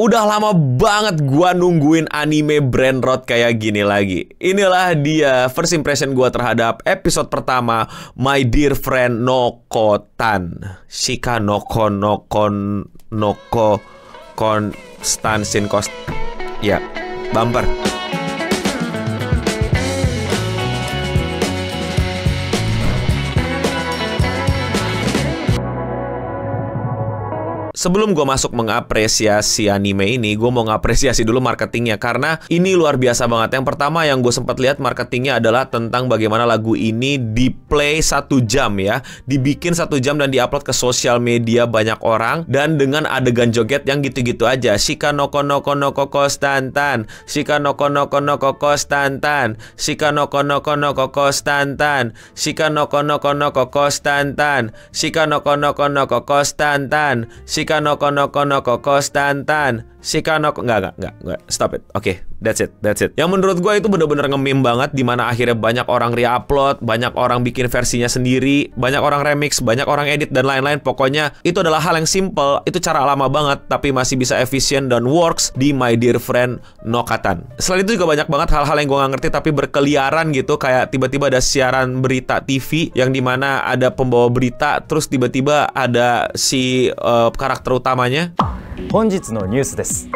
Udah lama banget gua nungguin anime brand rot kayak gini lagi. Inilah dia first impression gua terhadap episode pertama My Dear Friend Noko Tan. Shika Noko Noko Noko konstansin Kost. Ya, bumper. sebelum gue masuk mengapresiasi anime ini, gue mau ngapresiasi dulu marketingnya karena ini luar biasa banget. Yang pertama yang gue sempat lihat marketingnya adalah tentang bagaimana lagu ini di play satu jam ya, dibikin satu jam dan diupload ke sosial media banyak orang dan dengan adegan joget yang gitu-gitu aja. Shika noko noko noko koko stantan, Shika noko noko noko koko stantan, Shika noko noko noko koko stantan, Shika noko noko noko koko stantan, Shika noko noko noko koko stantan, Shika jika noko noko noko tantan Si Kanok nggak nggak nggak nggak stop it. Oke, okay, that's it, that's it. Yang menurut gue itu bener-bener ngemim banget dimana akhirnya banyak orang reupload, banyak orang bikin versinya sendiri, banyak orang remix, banyak orang edit dan lain-lain. Pokoknya itu adalah hal yang simple, itu cara lama banget tapi masih bisa efisien dan works di My Dear Friend Nokatan. Selain itu juga banyak banget hal-hal yang gue nggak ngerti tapi berkeliaran gitu kayak tiba-tiba ada siaran berita TV yang dimana ada pembawa berita terus tiba-tiba ada si uh, karakter utamanya. 本日のニュースです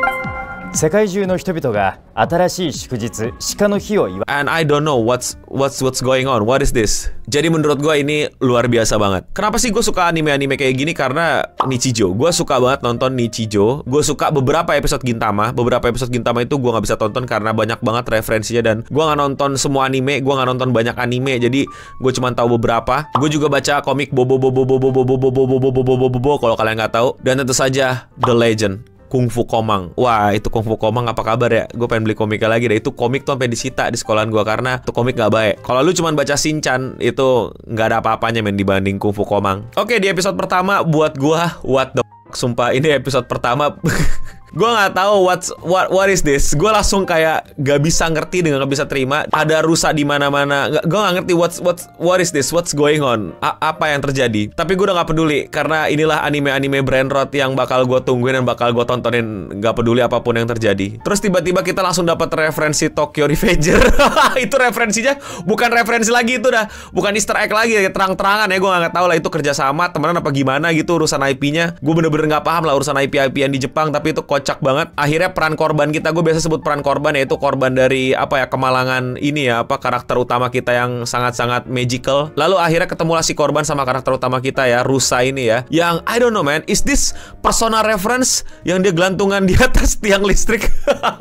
世界中の人々が新しい祝日鹿の日を祝う。And I don't know what's what's what's going on. What is this? Jadi menurut gue ini luar biasa banget. Kenapa sih gue suka anime-anime kayak gini? Karena Nichijo. Gue suka banget nonton Nichijo. Gue suka beberapa episode Gintama. Beberapa episode Gintama itu gue nggak bisa tonton karena banyak banget referensinya dan gue nggak nonton semua anime. Gue nggak nonton banyak anime. Jadi gue cuma tahu beberapa. Gue juga baca komik Bobo Bobo Bobo Bobo Bobo Bobo Bobo Bobo Bobo Bobo kalau kalian nggak tahu. Dan tentu saja The Legend. Kung Fu Komang. Wah, itu Kung Fu Komang apa kabar ya? Gue pengen beli komiknya lagi deh. Itu komik tuh sampai disita di sekolahan gue karena itu komik gak baik. Kalau lu cuma baca Shinchan itu nggak ada apa-apanya men dibanding Kung Fu Komang. Oke, di episode pertama buat gue what the sumpah ini episode pertama gue nggak tau what what what is this gue langsung kayak gak bisa ngerti dengan gak bisa terima ada rusak di mana mana gue nggak ngerti what's what's what is this what's going on A apa yang terjadi tapi gue udah gak peduli karena inilah anime anime brand rot yang bakal gue tungguin dan bakal gue tontonin gak peduli apapun yang terjadi terus tiba-tiba kita langsung dapat referensi Tokyo Revenger itu referensinya bukan referensi lagi itu dah bukan Easter egg lagi terang-terangan ya gue nggak tahu lah itu kerjasama temenan apa gimana gitu urusan IP-nya gue bener-bener nggak paham lah urusan IP IP yang di Jepang tapi itu kocak banget. Akhirnya peran korban kita, gue biasa sebut peran korban yaitu korban dari apa ya kemalangan ini ya apa karakter utama kita yang sangat-sangat magical. Lalu akhirnya ketemulah si korban sama karakter utama kita ya Rusa ini ya. Yang I don't know man, is this personal reference yang dia gelantungan di atas tiang listrik?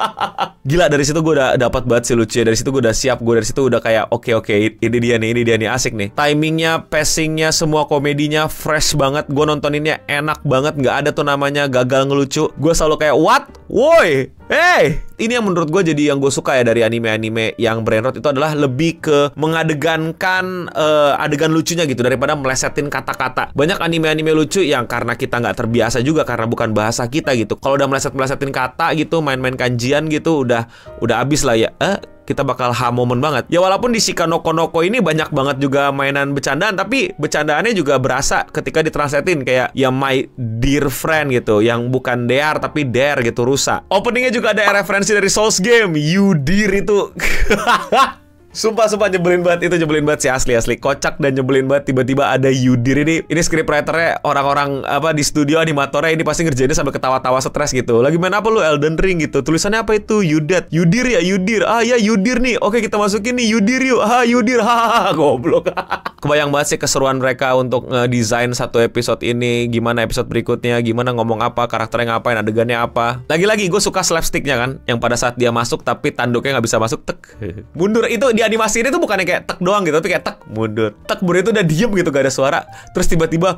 Gila dari situ gue udah dapat banget si lucu ya. Dari situ gue udah siap, gue dari situ udah kayak oke okay, oke okay, ini dia nih, ini dia nih asik nih. Timingnya, passingnya, semua komedinya fresh banget. Gue nontoninnya enak banget, nggak ada tuh namanya gagal ngelucu. Gue selalu kayak what? Woi, hey, ini yang menurut gue jadi yang gue suka ya dari anime-anime yang brain itu adalah lebih ke mengadegankan uh, adegan lucunya gitu daripada melesetin kata-kata. Banyak anime-anime lucu yang karena kita nggak terbiasa juga karena bukan bahasa kita gitu. Kalau udah meleset-melesetin kata gitu, main-main kanjian gitu, udah udah abis lah ya. Eh, kita bakal ha momen banget. Ya walaupun di Shikanoko Noko ini banyak banget juga mainan bercandaan, tapi bercandaannya juga berasa ketika ditranslatein kayak ya my dear friend gitu, yang bukan dear tapi dare gitu rusak. Openingnya juga ada referensi dari Souls game, you dear itu. Sumpah sumpah nyebelin banget itu nyebelin banget sih asli asli kocak dan nyebelin banget tiba-tiba ada Yudir ini ini script scriptwriternya orang-orang apa di studio animatornya ini pasti ngerjainnya sampai ketawa-tawa stres gitu. Lagi main apa lu Elden Ring gitu. Tulisannya apa itu Yudat. Yudir ya Yudir. Ah ya Yudir nih. Oke kita masukin nih Yudir yuk. Ah Yudir. Ha goblok. Kebayang banget sih keseruan mereka untuk ngedesain satu episode ini, gimana episode berikutnya, gimana ngomong apa, karakternya ngapain, adegannya apa. Lagi-lagi gue suka slapsticknya kan, yang pada saat dia masuk tapi tanduknya nggak bisa masuk tek. Mundur itu dia Iya, di animasi ini tuh bukan kayak tek doang gitu, tapi kayak tek mundur. Tek mundur itu udah diem gitu gak ada suara. Terus tiba-tiba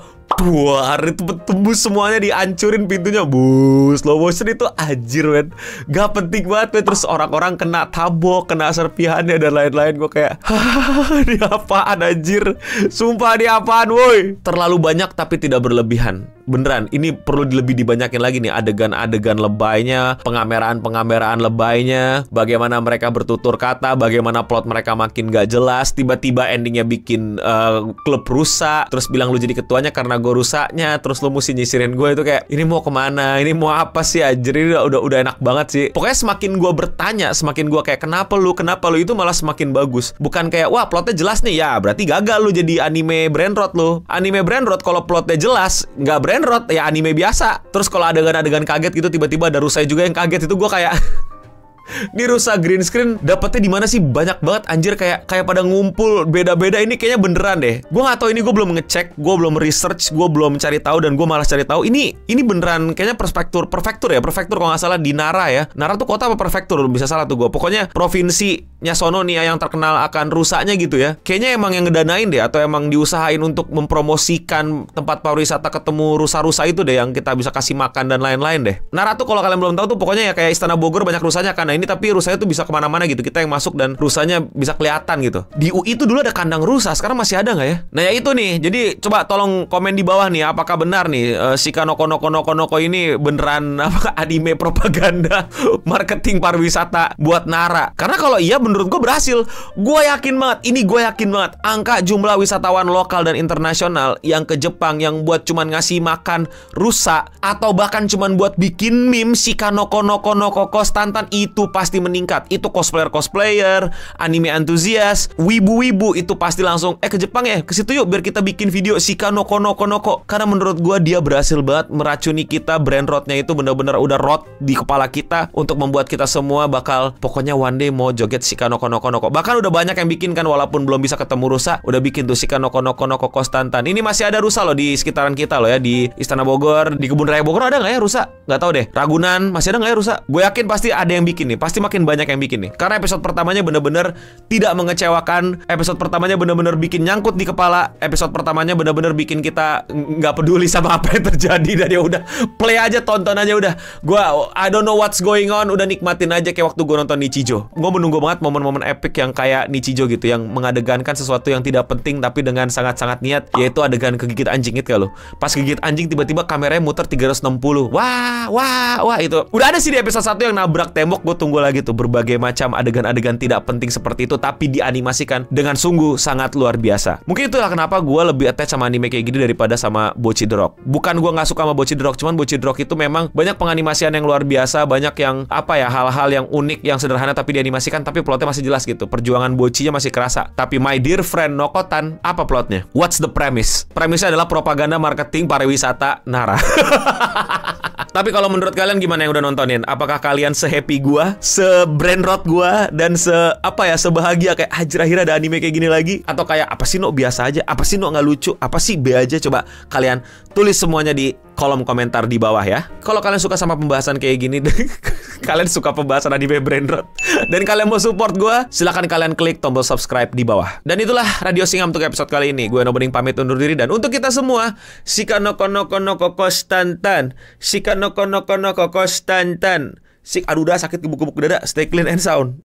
hari itu tembus semuanya dihancurin pintunya. bus, slow motion itu ajir, men. Gak penting banget men. Terus orang-orang kena tabok, kena serpihannya dan lain-lain. Gue kayak, ini apaan anjir? Sumpah ini apaan woi? Terlalu banyak tapi tidak berlebihan beneran ini perlu lebih dibanyakin lagi nih adegan-adegan lebaynya, pengameraan-pengameraan lebaynya, bagaimana mereka bertutur kata, bagaimana plot mereka makin gak jelas, tiba-tiba endingnya bikin uh, klub rusak, terus bilang lu jadi ketuanya karena gue rusaknya, terus lu mesti nyisirin gue itu kayak ini mau kemana, ini mau apa sih aja, ini udah udah enak banget sih. Pokoknya semakin gue bertanya, semakin gue kayak kenapa lu, kenapa lu itu malah semakin bagus. Bukan kayak wah plotnya jelas nih ya, berarti gagal lu jadi anime brand rot lu. Anime brand rot kalau plotnya jelas nggak brand Rot ya anime biasa. Terus kalau adegan-adegan kaget gitu tiba-tiba ada Rusa juga yang kaget itu gue kayak di rusa green screen dapetnya di mana sih banyak banget anjir kayak kayak pada ngumpul beda-beda ini kayaknya beneran deh gue nggak tahu ini gue belum ngecek gue belum research gue belum mencari tahu dan gue malas cari tahu ini ini beneran kayaknya perspektur prefektur ya prefektur kalau nggak salah di Nara ya Nara tuh kota apa prefektur bisa salah tuh gue pokoknya provinsi sono nih ya, yang terkenal akan rusaknya gitu ya. Kayaknya emang yang ngedanain deh atau emang diusahain untuk mempromosikan tempat pariwisata ketemu rusa-rusa itu deh yang kita bisa kasih makan dan lain-lain deh. Nah Ratu kalau kalian belum tahu tuh pokoknya ya kayak Istana Bogor banyak rusanya karena ini tapi rusanya tuh bisa kemana-mana gitu. Kita yang masuk dan rusanya bisa kelihatan gitu. Di UI itu dulu ada kandang rusa, sekarang masih ada nggak ya? Nah ya itu nih. Jadi coba tolong komen di bawah nih apakah benar nih uh, si kono Noko Noko Noko ini beneran apa anime propaganda marketing pariwisata buat Nara. Karena kalau iya bener menurut gue berhasil. Gue yakin banget, ini gue yakin banget. Angka jumlah wisatawan lokal dan internasional yang ke Jepang yang buat cuman ngasih makan rusa atau bahkan cuman buat bikin meme si kanoko noko noko kos itu pasti meningkat. Itu cosplayer cosplayer, anime antusias, wibu-wibu itu pasti langsung eh ke Jepang ya, ke situ yuk biar kita bikin video si kanoko noko noko karena menurut gue dia berhasil banget meracuni kita brand rotnya itu bener-bener udah rot di kepala kita untuk membuat kita semua bakal pokoknya one day mau joget si Shika Noko Noko Noko. Bahkan udah banyak yang bikin kan walaupun belum bisa ketemu Rusa, udah bikin tuh Shika Noko Noko Noko Konstantan. Ini masih ada Rusa loh di sekitaran kita loh ya di Istana Bogor, di Kebun Raya Bogor ada nggak ya Rusa? Nggak tau deh. Ragunan masih ada nggak ya Rusa? Gue yakin pasti ada yang bikin nih, pasti makin banyak yang bikin nih. Karena episode pertamanya bener-bener tidak mengecewakan, episode pertamanya bener-bener bikin nyangkut di kepala, episode pertamanya bener-bener bikin kita nggak peduli sama apa yang terjadi dan ya udah play aja tonton aja udah. Gua I don't know what's going on, udah nikmatin aja kayak waktu gue nonton Nichijo. Gue menunggu banget momen-momen epic yang kayak Nichijo gitu yang mengadegankan sesuatu yang tidak penting tapi dengan sangat-sangat niat yaitu adegan kegigit anjing itu kalau pas gigit anjing tiba-tiba kameranya muter 360 wah wah wah itu udah ada sih di episode 1 yang nabrak tembok gue tunggu lagi tuh berbagai macam adegan-adegan tidak penting seperti itu tapi dianimasikan dengan sungguh sangat luar biasa mungkin itulah kenapa gue lebih attach sama anime kayak gini daripada sama Bochi The bukan gue nggak suka sama Bochi The cuman Bochi The itu memang banyak penganimasian yang luar biasa banyak yang apa ya hal-hal yang unik yang sederhana tapi dianimasikan tapi plotnya masih jelas gitu. Perjuangan bocinya masih kerasa. Tapi my dear friend Nokotan, apa plotnya? What's the premise? Premisnya adalah propaganda marketing pariwisata Nara. Tapi kalau menurut kalian gimana yang udah nontonin? Apakah kalian sehappy gua, sebrandrot gua dan se apa ya, sebahagia kayak anjir akhirnya ada anime kayak gini lagi atau kayak apa sih no biasa aja, apa sih no nggak lucu, apa sih B aja coba kalian Tulis semuanya di kolom komentar di bawah ya. Kalau kalian suka sama pembahasan kayak gini, kalian suka pembahasan anime Road, dan kalian mau support gue, silahkan kalian klik tombol subscribe di bawah. Dan itulah Radio Singam untuk episode kali ini. Gue Nobening pamit undur diri, dan untuk kita semua, Sika Noko Noko Noko Konstantan, Sika Noko Noko Noko Konstantan, Sik, aduh udah sakit buku-buku dada, stay clean and sound.